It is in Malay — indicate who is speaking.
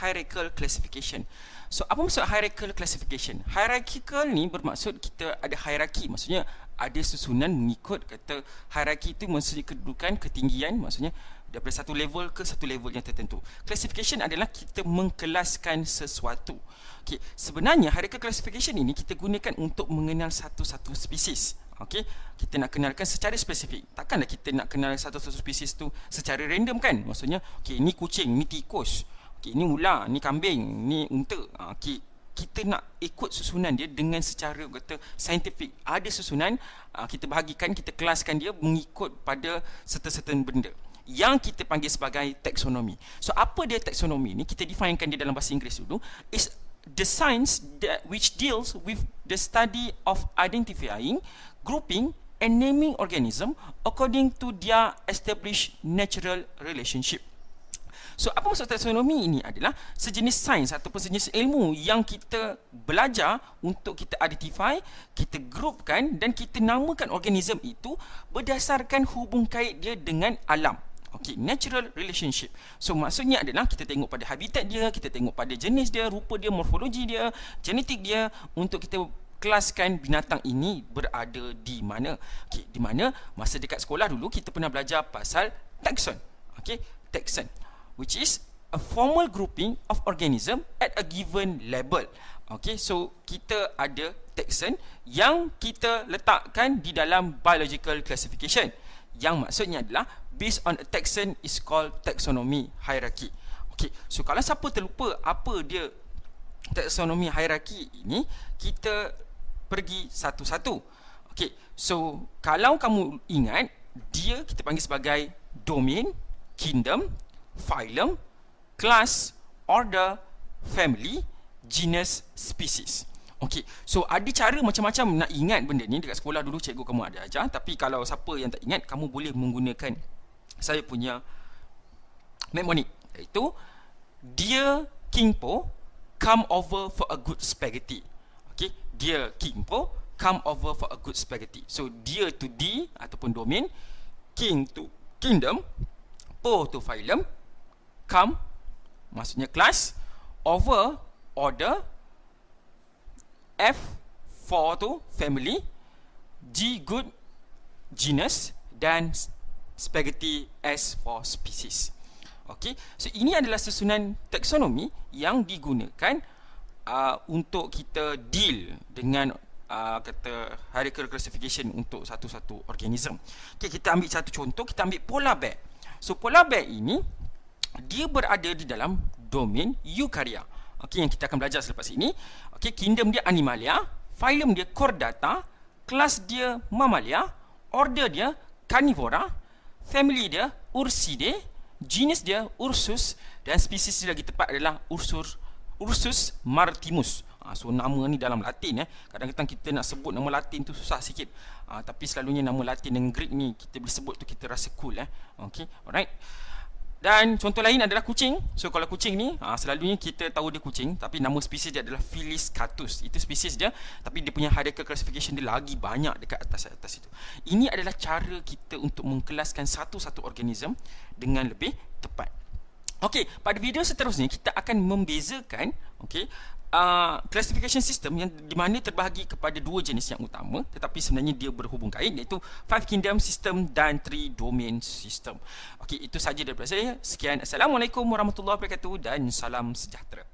Speaker 1: hierarchical classification. So apa maksud hierarchical classification? Hierarchical ni bermaksud kita ada hierarki, maksudnya ada susunan mengikut kata hierarki itu maksudnya kedudukan, ketinggian, maksudnya daripada satu level ke satu level yang tertentu. Classification adalah kita mengkelaskan sesuatu. Okey, sebenarnya hierarchical classification ini kita gunakan untuk mengenal satu-satu spesies. Okey, kita nak kenalkan secara spesifik. Takkanlah kita nak kenal satu-satu spesies tu secara random kan? Maksudnya, okey, ni kucing, ni tikus okay, ni ular ni kambing ni unta ha, ah, okay, kita nak ikut susunan dia dengan secara kata saintifik ada susunan ha, kita bahagikan kita kelaskan dia mengikut pada serta-serta benda yang kita panggil sebagai taksonomi. So apa dia taksonomi ni? Kita definekan dia dalam bahasa Inggeris dulu is the science that which deals with the study of identifying, grouping and naming organism according to their established natural relationship. So apa maksud taksonomi ini adalah sejenis sains ataupun sejenis ilmu yang kita belajar untuk kita identify, kita grupkan dan kita namakan organisme itu berdasarkan hubung kait dia dengan alam. okay, natural relationship. So maksudnya adalah kita tengok pada habitat dia, kita tengok pada jenis dia, rupa dia, morfologi dia, genetik dia untuk kita kelaskan binatang ini berada di mana. Okey, di mana? Masa dekat sekolah dulu kita pernah belajar pasal taxon. okay, taxon which is a formal grouping of organism at a given level. Okay, so kita ada taxon yang kita letakkan di dalam biological classification. Yang maksudnya adalah based on a taxon is called taxonomy hierarchy. Okay, so kalau siapa terlupa apa dia taxonomy hierarchy ini, kita pergi satu-satu. Okay, so kalau kamu ingat, dia kita panggil sebagai domain, kingdom, phylum, class, order, family, genus, species. Okey, so ada cara macam-macam nak ingat benda ni dekat sekolah dulu cikgu kamu ada ajar. Tapi kalau siapa yang tak ingat, kamu boleh menggunakan saya punya mnemonic. Iaitu, Dear King Po, come over for a good spaghetti. Okey, Dear King Po, come over for a good spaghetti. So, dear to D ataupun domain, King to kingdom, Po to phylum, come maksudnya class over order f for to family g good genus dan spaghetti s for species okey so ini adalah susunan taksonomi yang digunakan uh, untuk kita deal dengan uh, kata hierarchical classification untuk satu-satu organism okey kita ambil satu contoh kita ambil polar bear so polar bear ini dia berada di dalam domain eukarya. Okey yang kita akan belajar selepas ini. Okey kingdom dia animalia, phylum dia chordata, kelas dia mammalia, order dia carnivora, family dia ursidae, genus dia ursus dan spesies dia lagi tepat adalah ursus ursus martimus. Ah, so nama ni dalam latin eh. Kadang-kadang kita nak sebut nama latin tu susah sikit uh, Tapi selalunya nama latin dan greek ni Kita boleh sebut tu kita rasa cool eh. Okey, alright dan contoh lain adalah kucing. So kalau kucing ni ha, selalunya kita tahu dia kucing tapi nama spesies dia adalah Felis catus. Itu spesies dia tapi dia punya hierarchical classification dia lagi banyak dekat atas atas itu. Ini adalah cara kita untuk mengkelaskan satu-satu organisme dengan lebih tepat. Okey, pada video seterusnya kita akan membezakan okay? Ah, classification system yang di mana terbahagi kepada dua jenis yang utama tetapi sebenarnya dia berhubung kait iaitu five kingdom system dan three domain system. Okey itu saja daripada saya. Sekian assalamualaikum warahmatullahi wabarakatuh dan salam sejahtera.